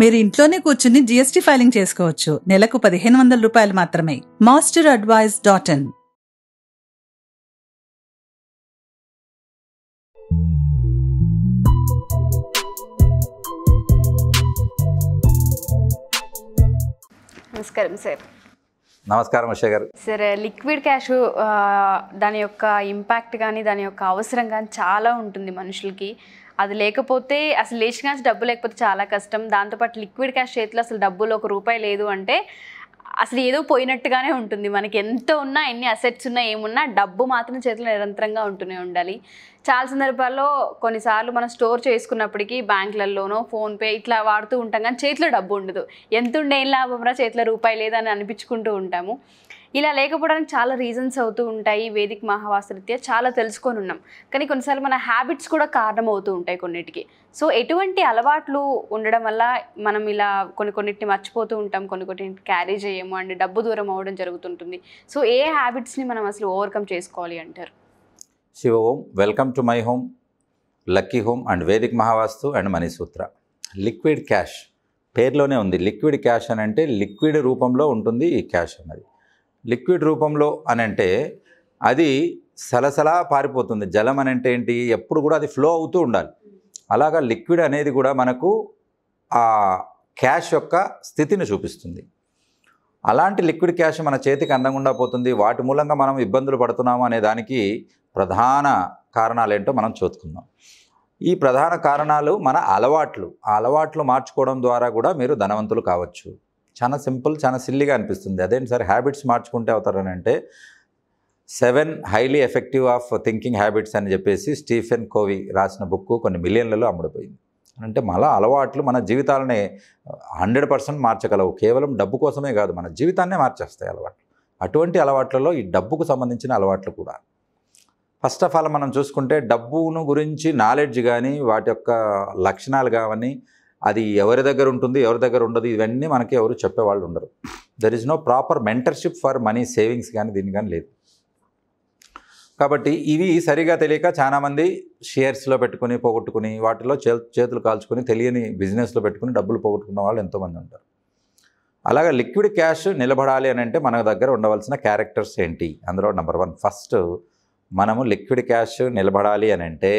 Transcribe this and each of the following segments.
మీరు ఇంట్లోనే కూర్చుని జిఎస్టీ ఫైలింగ్ చేసుకోవచ్చు నెలకు పదిహేను వందల రూపాయలు మాత్రమే మాస్టర్ అడ్వైజ్ డాట్ ఇన్ నమస్కారం సార్ నమస్కారం అక్షయ్ గారు సార్ లిక్విడ్ క్యాష్ దాని యొక్క ఇంపాక్ట్ కానీ దాని యొక్క అవసరం కానీ చాలా ఉంటుంది మనుషులకి అది లేకపోతే అసలు లేచిన కానీ డబ్బు లేకపోతే చాలా కష్టం దాంతోపాటు లిక్విడ్ క్యాష్ చేతిలో అసలు డబ్బులు ఒక రూపాయి లేదు అంటే అసలు ఏదో పోయినట్టుగానే ఉంటుంది మనకి ఎంత ఉన్నా ఎన్ని అసెట్స్ ఉన్నా ఏమున్నా డబ్బు మాత్రం చేతిలో నిరంతరంగా ఉంటూనే ఉండాలి చాలా సందర్భాల్లో కొన్నిసార్లు మనం స్టోర్ చేసుకున్నప్పటికీ బ్యాంకులలోనో ఫోన్పే ఇట్లా వాడుతూ ఉంటాం కానీ చేతిలో డబ్బు ఉండదు ఎంత ఉండే ఏం రా చేతిలో రూపాయి లేదని అనిపించుకుంటూ ఉంటాము ఇలా లేకపోవడానికి చాలా రీజన్స్ అవుతూ ఉంటాయి వేదిక మహావాసరీత్యా చాలా తెలుసుకొని ఉన్నాం కానీ కొన్నిసార్లు మన హ్యాబిట్స్ కూడా కారణం అవుతూ ఉంటాయి కొన్నిటికి సో ఎటువంటి అలవాట్లు ఉండడం వల్ల మనం ఇలా కొన్ని కొన్నిటిని మర్చిపోతూ ఉంటాం కొన్ని కొన్నింటిని క్యారీ చేయము అండ్ డబ్బు దూరం అవ్వడం జరుగుతుంటుంది సో ఏ హ్యాబిట్స్ని మనం అసలు ఓవర్కమ్ చేసుకోవాలి అంటారు Shiva home welcome to my home lucky home and Vedic Mahavastu and Manisutra liquid cash పేర్లోనే ఉంది లిక్విడ్ క్యాష్ అని అంటే లిక్విడ్ రూపంలో ఉంటుంది ఈ క్యాష్ అన్నది లిక్విడ్ రూపంలో అని అంటే అది సలసలా పారిపోతుంది జలం అని అంటే ఏంటి ఎప్పుడు కూడా అది ఫ్లో అవుతూ ఉండాలి అలాగా లిక్విడ్ అనేది కూడా మనకు ఆ క్యాష్ యొక్క స్థితిని చూపిస్తుంది అలాంటి లిక్విడ్ క్యాష్ మన చేతికి అందంగా పోతుంది వాటి మూలంగా మనం ఇబ్బందులు పడుతున్నాము అనే దానికి ప్రధాన కారణాలు ఏంటో మనం చూసుకుందాం ఈ ప్రధాన కారణాలు మన అలవాట్లు ఆ అలవాట్లు మార్చుకోవడం ద్వారా కూడా మీరు ధనవంతులు కావచ్చు చాలా సింపుల్ చాలా సిల్లీగా అనిపిస్తుంది అదేంటి సార్ హ్యాబిట్స్ మార్చుకుంటే అవుతారని అంటే seven highly effective of thinking habits అని చెప్పేసి స్టీఫెన్ కోవి రాసిన బుక్ కొన్ని మిలియన్లలో అమ్ముడుపోయింది అంటే మన అలవాట్లు మన జీవితాలని హండ్రెడ్ పర్సెంట్ మార్చగలవు కేవలం డబ్బు కోసమే కాదు మన జీవితాన్నే మార్చేస్తాయి అలవాట్లు అటువంటి అలవాట్లలో ఈ డబ్బుకు సంబంధించిన అలవాట్లు కూడా ఫస్ట్ ఆఫ్ ఆల్ మనం చూసుకుంటే డబ్బును గురించి నాలెడ్జ్ కానీ వాటి యొక్క లక్షణాలు కానీ అది ఎవరి దగ్గర ఉంటుంది ఎవరి దగ్గర ఉండదు ఇవన్నీ మనకి ఎవరు చెప్పేవాళ్ళు ఉండరు there is no proper mentorship for money savings కానీ దీని కానీ లేదు కాబట్టి ఇవి సరిగా తెలియక చాలామంది షేర్స్లో పెట్టుకుని పోగొట్టుకుని వాటిలో చేతులు కాల్చుకుని తెలియని బిజినెస్లో పెట్టుకుని డబ్బులు పోగొట్టుకున్న వాళ్ళు ఎంతోమంది ఉంటారు అలాగే లిక్విడ్ క్యాష్ నిలబడాలి అని అంటే మన దగ్గర ఉండవలసిన క్యారెక్టర్స్ ఏంటి అందులో నెంబర్ వన్ ఫస్ట్ మనము లిక్విడ్ క్యాష్ నిలబడాలి అని అంటే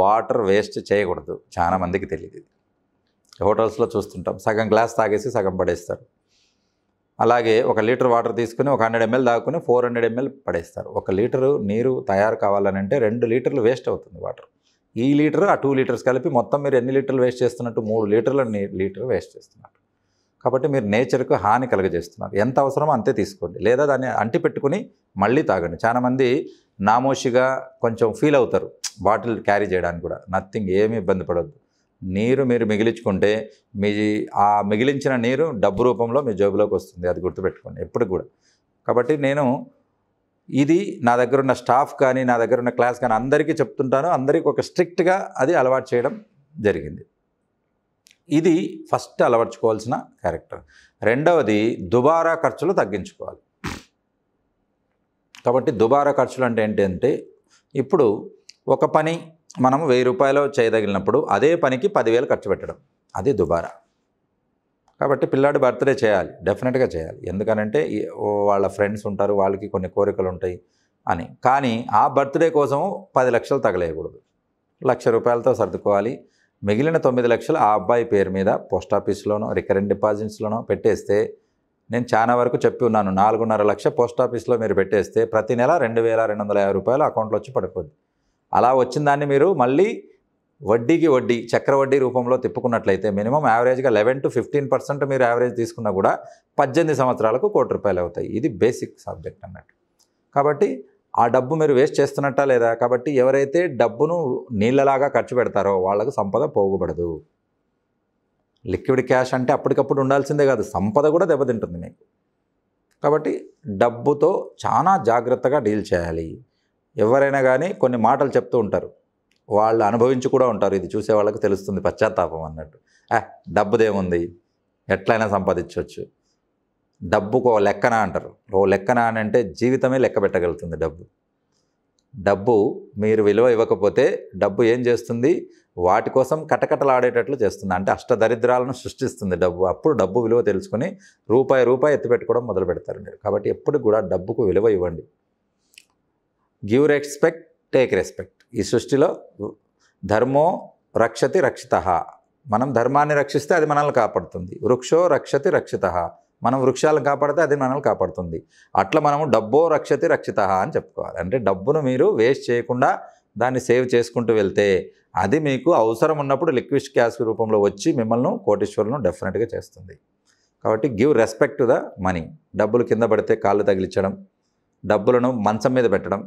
వాటర్ వేస్ట్ చేయకూడదు చాలామందికి తెలియదు హోటల్స్లో చూస్తుంటాం సగం గ్లాస్ తాగేసి సగం పడేస్తారు అలాగే ఒక లీటర్ వాటర్ తీసుకుని ఒక హండ్రెడ్ ఎంఎల్ దాక్కుని ఫోర్ హండ్రెడ్ ఎంఎల్ పడేస్తారు ఒక లీటరు నీరు తయారు కావాలని అంటే రెండు లీటర్లు వేస్ట్ అవుతుంది వాటర్ ఈ లీటర్ ఆ టూ లీటర్స్ కలిపి మొత్తం మీరు ఎన్ని లీటర్లు వేస్ట్ చేస్తున్నట్టు మూడు లీటర్ల లీటర్ వేస్ట్ చేస్తున్నారు కాబట్టి మీరు నేచర్కు హాని కలుగజేస్తున్నారు ఎంత అవసరమో అంతే తీసుకోండి లేదా దాన్ని అంటి పెట్టుకుని మళ్ళీ తాగండి చాలామంది నామోషిగా కొంచెం ఫీల్ అవుతారు బాటిల్ క్యారీ చేయడానికి కూడా నథింగ్ ఏమీ ఇబ్బంది పడవద్దు నీరు మీరు మిగిలించుకుంటే మీ ఆ మిగిలించిన నీరు డబ్బు రూపంలో మీ జేబులోకి వస్తుంది అది గుర్తుపెట్టుకోండి ఎప్పుడు కూడా కాబట్టి నేను ఇది నా దగ్గర ఉన్న స్టాఫ్ కానీ నా దగ్గర ఉన్న క్లాస్ కానీ అందరికీ చెప్తుంటాను అందరికీ ఒక స్ట్రిక్ట్గా అది అలవాటు చేయడం జరిగింది ఇది ఫస్ట్ అలవర్చుకోవాల్సిన క్యారెక్టర్ రెండవది దుబారా ఖర్చులు తగ్గించుకోవాలి కాబట్టి దుబారా ఖర్చులు అంటే ఏంటంటే ఇప్పుడు ఒక పని మనము వెయ్యి రూపాయలు చేయదగిలినప్పుడు అదే పనికి పదివేలు ఖర్చు పెట్టడం అది దుబారా కాబట్టి పిల్లాడు బర్త్డే చేయాలి డెఫినెట్గా చేయాలి ఎందుకనంటే వాళ్ళ ఫ్రెండ్స్ ఉంటారు వాళ్ళకి కొన్ని కోరికలు ఉంటాయి అని కానీ ఆ బర్త్డే కోసం పది లక్షలు తగలేయకూడదు లక్ష రూపాయలతో సర్దుకోవాలి మిగిలిన తొమ్మిది లక్షలు ఆ అబ్బాయి పేరు మీద పోస్ట్ ఆఫీస్లోనో రికరెంట్ డిపాజిట్స్లోనో పెట్టేస్తే నేను చాలా వరకు చెప్పి ఉన్నాను నాలుగున్నర లక్ష పోస్ట్ ఆఫీస్లో మీరు పెట్టేస్తే ప్రతి నెల రెండు వేల రెండు వందల యాభై రూపాయలు అకౌంట్లో వచ్చి పడిపోద్ది అలా వచ్చిన దాన్ని మీరు మళ్ళీ వడ్డీకి వడ్డీ చక్రవడ్డీ రూపంలో తిప్పుకున్నట్లయితే మినిమం యావరేజ్గా లెవెన్ టు ఫిఫ్టీన్ పర్సెంట్ మీరు యావరేజ్ తీసుకున్నా కూడా పద్దెనిమిది సంవత్సరాలకు కోటి రూపాయలు అవుతాయి ఇది బేసిక్ సబ్జెక్ట్ అన్నట్టు కాబట్టి ఆ డబ్బు మీరు వేస్ట్ చేస్తున్నట్టా లేదా కాబట్టి ఎవరైతే డబ్బును నీళ్ళలాగా ఖర్చు పెడతారో వాళ్ళకు సంపద పోగుబడదు లిక్విడ్ క్యాష్ అంటే అప్పటికప్పుడు ఉండాల్సిందే కాదు సంపద కూడా దెబ్బతింటుంది మీకు కాబట్టి డబ్బుతో చాలా జాగ్రత్తగా డీల్ చేయాలి ఎవరైనా కానీ కొన్ని మాటలు చెప్తూ ఉంటారు వాళ్ళు అనుభవించి కూడా ఉంటారు ఇది చూసే వాళ్ళకి తెలుస్తుంది పశ్చాత్తాపం అన్నట్టు ఆ డబ్బుదేముంది ఎట్లయినా సంపాదించవచ్చు డబ్బుకు ఓ లెక్కన అంటారు ఓ లెక్కన అని అంటే జీవితమే లెక్క పెట్టగలుగుతుంది డబ్బు డబ్బు మీరు విలువ ఇవ్వకపోతే డబ్బు ఏం చేస్తుంది వాటి కోసం కటకటలాడేటట్లు చేస్తుంది అంటే అష్టదరిద్రాలను సృష్టిస్తుంది డబ్బు అప్పుడు డబ్బు విలువ తెలుసుకొని రూపాయి రూపాయి ఎత్తిపెట్టుకోవడం మొదలు పెడతారు మీరు కాబట్టి ఎప్పుడు కూడా డబ్బుకు విలువ ఇవ్వండి గివ్ రెస్పెక్ట్ టేక్ రెస్పెక్ట్ ఈ సృష్టిలో ధర్మో రక్షతి రక్షిత మనం ధర్మాన్ని రక్షిస్తే అది మనల్ని కాపాడుతుంది వృక్షో రక్షతి రక్షిత మనం వృక్షాలను కాపాడితే అది మనల్ని కాపాడుతుంది అట్లా మనము డబ్బో రక్షతి రక్షిత అని చెప్పుకోవాలి అంటే డబ్బును మీరు వేస్ట్ చేయకుండా దాన్ని సేవ్ చేసుకుంటూ వెళ్తే అది మీకు అవసరం ఉన్నప్పుడు లిక్విడ్ క్యాష్ రూపంలో వచ్చి మిమ్మల్ని కోటేశ్వరులను డెఫినెట్గా చేస్తుంది కాబట్టి give respect to the money డబ్బులు కింద పడితే కాళ్ళు తగిలించడం డబ్బులను మంచం మీద పెట్టడం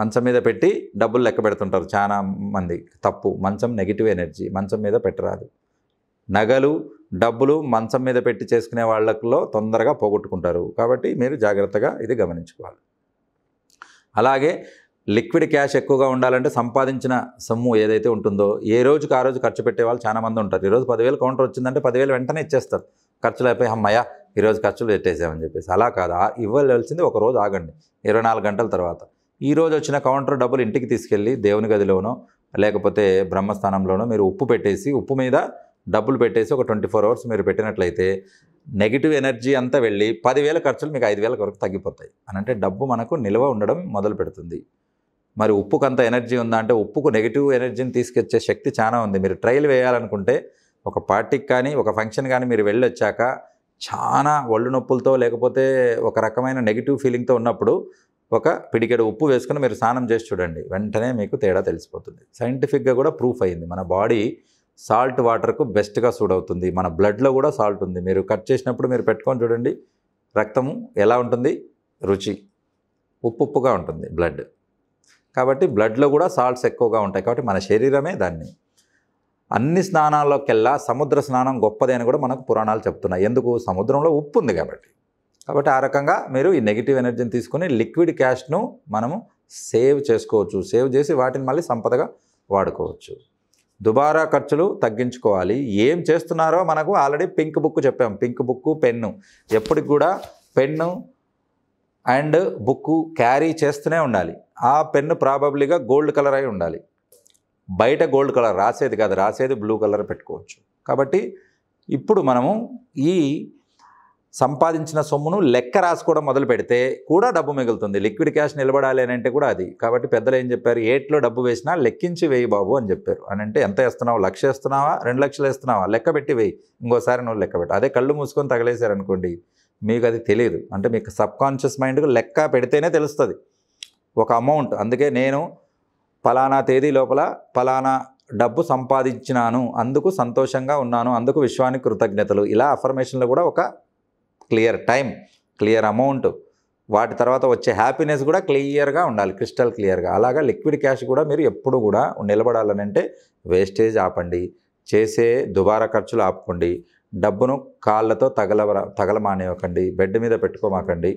మంచం మీద పెట్టి డబ్బులు లెక్క పెడుతుంటారు చాలా మంది తప్పు మంచం నెగిటివ్ ఎనర్జీ మంచం మీద పెట్టరాదు నగలు డబ్బులు మంచం మీద పెట్టి చేసుకునే వాళ్ళలో తొందరగా పోగొట్టుకుంటారు కాబట్టి మీరు జాగ్రత్తగా ఇది గమనించుకోవాలి అలాగే లిక్విడ్ క్యాష్ ఎక్కువగా ఉండాలంటే సంపాదించిన సొమ్ము ఏదైతే ఉంటుందో ఏ రోజుకి ఆ రోజు ఖర్చు పెట్టే వాళ్ళు చాలా మంది ఉంటారు ఈరోజు పదివేలు కౌంటర్ వచ్చిందంటే పదివేలు వెంటనే ఇచ్చేస్తారు ఖర్చులు అయిపోయి అమ్మయ్య ఈరోజు ఖర్చులు పెట్టేసామని చెప్పేసి అలా కాదు ఇవ్వవలసింది ఒక రోజు ఆగండి ఇరవై నాలుగు గంటల తర్వాత ఈరోజు వచ్చిన కౌంటర్ డబ్బులు ఇంటికి తీసుకెళ్ళి దేవుని గదిలోనో లేకపోతే బ్రహ్మస్థానంలోనో మీరు ఉప్పు పెట్టేసి ఉప్పు మీద డబ్బులు పెట్టేసి ఒక ట్వంటీ ఫోర్ అవర్స్ మీరు పెట్టినట్లయితే నెగిటివ్ ఎనర్జీ అంతా వెళ్ళి పదివేల ఖర్చులు మీకు ఐదు వేల వరకు తగ్గిపోతాయి అని అంటే డబ్బు మనకు నిల్వ ఉండడం మొదలు పెడుతుంది మరి ఉప్పుకు అంత ఎనర్జీ ఉందా అంటే ఉప్పుకు నెగిటివ్ ఎనర్జీని తీసుకొచ్చే శక్తి చాలా ఉంది మీరు ట్రైల్ వేయాలనుకుంటే ఒక పార్టీకి కానీ ఒక ఫంక్షన్ కానీ మీరు వెళ్ళొచ్చాక చాలా ఒళ్ళు నొప్పులతో లేకపోతే ఒక రకమైన నెగిటివ్ ఫీలింగ్తో ఉన్నప్పుడు ఒక పిడికెడు ఉప్పు వేసుకుని మీరు స్నానం చేసి చూడండి వెంటనే మీకు తేడా తెలిసిపోతుంది సైంటిఫిక్గా కూడా ప్రూఫ్ అయింది మన బాడీ సాల్ట్ వాటర్కు బెస్ట్గా సూట్ అవుతుంది మన బ్లడ్లో కూడా సాల్ట్ ఉంది మీరు కట్ చేసినప్పుడు మీరు పెట్టుకొని చూడండి రక్తము ఎలా ఉంటుంది రుచి ఉప్పు ఉప్పుగా ఉంటుంది బ్లడ్ కాబట్టి బ్లడ్లో కూడా సాల్ట్స్ ఎక్కువగా ఉంటాయి కాబట్టి మన శరీరమే దాన్ని అన్ని స్నానాల్లోకెల్లా సముద్ర స్నానం గొప్పది అని కూడా మనకు పురాణాలు చెప్తున్నాయి ఎందుకు సముద్రంలో ఉప్పు ఉంది కాబట్టి కాబట్టి ఆ రకంగా మీరు ఈ నెగిటివ్ ఎనర్జీని తీసుకొని లిక్విడ్ క్యాష్ను మనము సేవ్ చేసుకోవచ్చు సేవ్ చేసి వాటిని మళ్ళీ సంపదగా వాడుకోవచ్చు దుబారా ఖర్చులు తగ్గించుకోవాలి ఏం చేస్తున్నారో మనకు ఆల్రెడీ పింక్ బుక్ చెప్పాం పింక్ బుక్ పెన్ను ఎప్పటికి కూడా పెన్ను అండ్ బుక్ క్యారీ చేస్తూనే ఉండాలి ఆ పెన్ను ప్రాబబ్లీగా గోల్డ్ కలర్ అయి ఉండాలి బయట గోల్డ్ కలర్ రాసేది కాదు రాసేది బ్లూ కలర్ పెట్టుకోవచ్చు కాబట్టి ఇప్పుడు మనము ఈ సంపాదించిన సొమ్మును లెక్క రాసుకోవడం మొదలు పెడితే కూడా డబ్బు మిగులుతుంది లిక్విడ్ క్యాష్ నిలబడాలి అని అంటే కూడా అది కాబట్టి పెద్దలు ఏం చెప్పారు ఏట్లో డబ్బు వేసినా లెక్కించి వేయి బాబు అని చెప్పారు అని అంటే ఎంత వేస్తున్నావు లక్ష వేస్తున్నావా రెండు లక్షలు వేస్తున్నావా లెక్క పెట్టి వేయి ఇంకోసారి నువ్వు లెక్క పెట్టి అదే కళ్ళు మూసుకొని తగలేశారు అనుకోండి మీకు అది తెలియదు అంటే మీకు సబ్కాన్షియస్ మైండ్కు లెక్క పెడితేనే తెలుస్తుంది ఒక అమౌంట్ అందుకే నేను ఫలానా తేదీ లోపల ఫలానా డబ్బు సంపాదించినాను అందుకు సంతోషంగా ఉన్నాను అందుకు విశ్వానికి కృతజ్ఞతలు ఇలా అఫర్మేషన్లో కూడా ఒక క్లియర్ టైం క్లియర్ అమౌంట్ వాటి తర్వాత వచ్చే హ్యాపీనెస్ కూడా క్లియర్గా ఉండాలి క్రిస్టల్ క్లియర్గా అలాగా లిక్విడ్ క్యాష్ కూడా మీరు ఎప్పుడు కూడా నిలబడాలని అంటే వేస్టేజ్ ఆపండి చేసే దుబారా ఖర్చులు ఆపుకోండి డబ్బును కాళ్ళతో తగల తగలమానివ్వకండి బెడ్ మీద పెట్టుకోమాకండి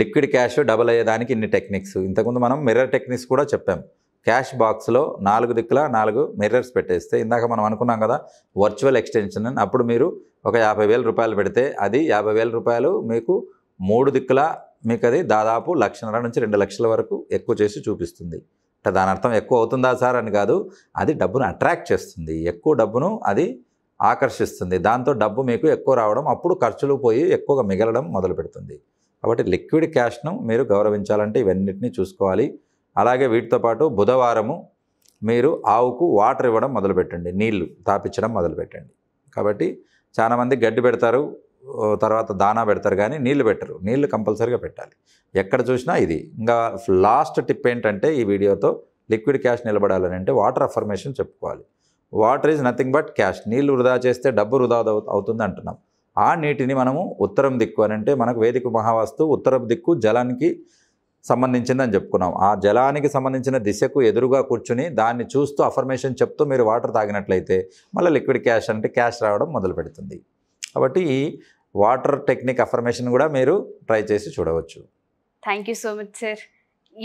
లిక్విడ్ క్యాష్ డబుల్ అయ్యేదానికి ఇన్ని టెక్నిక్స్ ఇంతకుముందు మనం మిర్రర్ టెక్నిక్స్ కూడా చెప్పాం క్యాష్ బాక్స్లో నాలుగు దిక్కుల నాలుగు మిర్రర్స్ పెట్టేస్తే ఇందాక మనం అనుకున్నాం కదా వర్చువల్ ఎక్స్టెన్షన్ అని అప్పుడు మీరు ఒక యాభై వేల రూపాయలు పెడితే అది యాభై వేల రూపాయలు మీకు మూడు దిక్కుల మీకు అది దాదాపు లక్షన్నర నుంచి రెండు లక్షల వరకు ఎక్కువ చేసి చూపిస్తుంది అంటే దాని అర్థం ఎక్కువ అవుతుందా సార్ అని కాదు అది డబ్బును అట్రాక్ట్ చేస్తుంది ఎక్కువ డబ్బును అది ఆకర్షిస్తుంది దాంతో డబ్బు మీకు ఎక్కువ రావడం అప్పుడు ఖర్చులు పోయి ఎక్కువగా మిగలడం మొదలు పెడుతుంది కాబట్టి లిక్విడ్ క్యాష్ను మీరు గౌరవించాలంటే ఇవన్నింటినీ చూసుకోవాలి అలాగే వీటితో పాటు బుధవారము మీరు ఆవుకు వాటర్ ఇవ్వడం మొదలుపెట్టండి నీళ్లు తాపించడం మొదలుపెట్టండి కాబట్టి చాలామంది గడ్డి పెడతారు తర్వాత దానా పెడతారు కానీ నీళ్లు పెట్టరు నీళ్లు కంపల్సరీగా పెట్టాలి ఎక్కడ చూసినా ఇది ఇంకా లాస్ట్ టిప్ ఏంటంటే ఈ వీడియోతో లిక్విడ్ క్యాష్ నిలబడాలని అంటే వాటర్ అఫర్మేషన్ చెప్పుకోవాలి water is nothing but cash నీళ్లు వృధా చేస్తే డబ్బు వృధా అవుతుంది అంటున్నాం ఆ నీటిని మనము ఉత్తరం దిక్కు అని అంటే మనకు వేదిక మహావాస్తు ఉత్తరం దిక్కు జలానికి సంబంధించిందని చెప్పుకున్నాం ఆ జలానికి సంబంధించిన దిశకు ఎదురుగా కూర్చుని దాన్ని చూస్తూ అఫర్మేషన్ చెప్తూ మీరు వాటర్ తాగినట్లయితే మళ్ళీ లిక్విడ్ క్యాష్ అంటే క్యాష్ రావడం మొదలు పెడుతుంది కాబట్టి వాటర్ టెక్నిక్ అఫర్మేషన్ కూడా మీరు ట్రై చేసి చూడవచ్చు thank you so much sir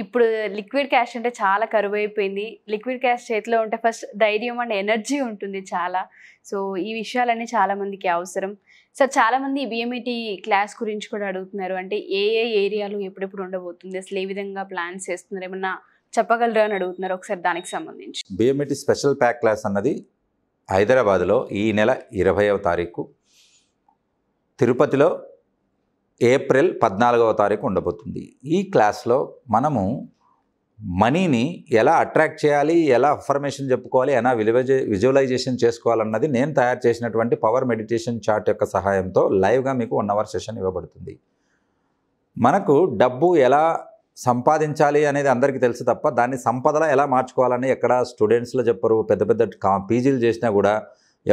ఇప్పుడు లిక్విడ్ క్యాష్ అంటే చాలా కరువు అయిపోయింది లిక్విడ్ క్యాష్ చేతిలో ఉంటే ఫస్ట్ ధైర్యం అండ్ ఎనర్జీ ఉంటుంది చాలా సో ఈ విషయాలన్నీ చాలామందికి అవసరం సార్ చాలా మంది బిఎంఐటి e క్లాస్ గురించి కూడా అడుగుతున్నారు అంటే ఏ ఏ ఏరియాలు ఎప్పుడెప్పుడు ఉండబోతుంది అసలు ఏ విధంగా ప్లాన్స్ చేస్తున్నారు ఏమన్నా చెప్పగలరా అని అడుగుతున్నారు ఒకసారి దానికి సంబంధించి BMIT e special pack class అన్నది హైదరాబాద్లో ఈ నెల ఇరవైవ తారీఖు తిరుపతిలో ఏప్రిల్ పద్నాలుగవ తారీఖు ఉండబోతుంది ఈ క్లాస్లో మనము మనీని ఎలా అట్రాక్ట్ చేయాలి ఎలా అఫర్మేషన్ చెప్పుకోవాలి ఎలా విలువైజే విజువలైజేషన్ చేసుకోవాలన్నది నేను తయారు చేసినటువంటి పవర్ మెడిటేషన్ చార్ట్ యొక్క సహాయంతో లైవ్గా మీకు వన్ అవర్ సెషన్ ఇవ్వబడుతుంది మనకు డబ్బు ఎలా సంపాదించాలి అనేది అందరికీ తెలుసు తప్ప దాన్ని సంపదలా ఎలా మార్చుకోవాలని ఎక్కడ స్టూడెంట్స్లో చెప్పరు పెద్ద పెద్ద పీజీలు చేసినా కూడా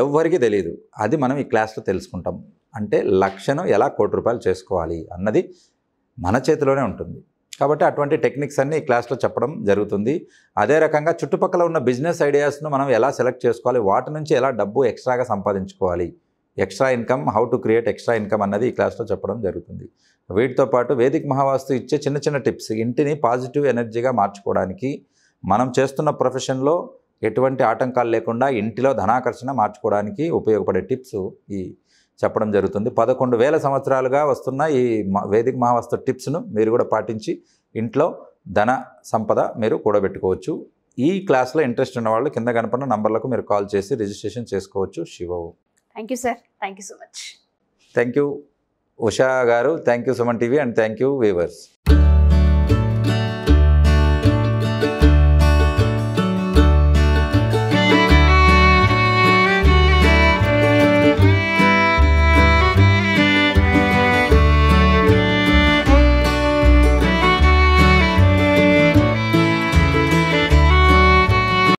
ఎవరికీ తెలియదు అది మనం ఈ క్లాస్లో తెలుసుకుంటాం అంటే లక్షను ఎలా కోటి రూపాయలు చేసుకోవాలి అన్నది మన చేతిలోనే ఉంటుంది కాబట్టి అటువంటి టెక్నిక్స్ అన్నీ ఈ క్లాస్లో చెప్పడం జరుగుతుంది అదే రకంగా చుట్టుపక్కల ఉన్న బిజినెస్ ఐడియాస్ను మనం ఎలా సెలెక్ట్ చేసుకోవాలి వాటి నుంచి ఎలా డబ్బు ఎక్స్ట్రాగా సంపాదించుకోవాలి extra income how to create extra income అన్నది ఈ క్లాస్లో చెప్పడం జరుగుతుంది వీటితో పాటు వేదిక మహావాస్తు ఇచ్చే చిన్న చిన్న టిప్స్ ఇంటిని పాజిటివ్ ఎనర్జీగా మార్చుకోవడానికి మనం చేస్తున్న ప్రొఫెషన్లో ఎటువంటి ఆటంకాలు లేకుండా ఇంటిలో ధనాకర్షణ మార్చుకోవడానికి ఉపయోగపడే టిప్స్ ఈ చెప్పడం జరుగుతుంది పదకొండు వేల సంవత్సరాలుగా వస్తున్న ఈ వేదిక మహావస్త టిప్స్ను మీరు కూడా పాటించి ఇంట్లో ధన సంపద మీరు కూడబెట్టుకోవచ్చు ఈ క్లాస్లో ఇంట్రెస్ట్ ఉన్న వాళ్ళు కింద కనపడిన నంబర్లకు మీరు కాల్ చేసి రిజిస్ట్రేషన్ చేసుకోవచ్చు శివవు thank you sir thank you so much thank you Usha గారు thank you Suman TV and thank you weavers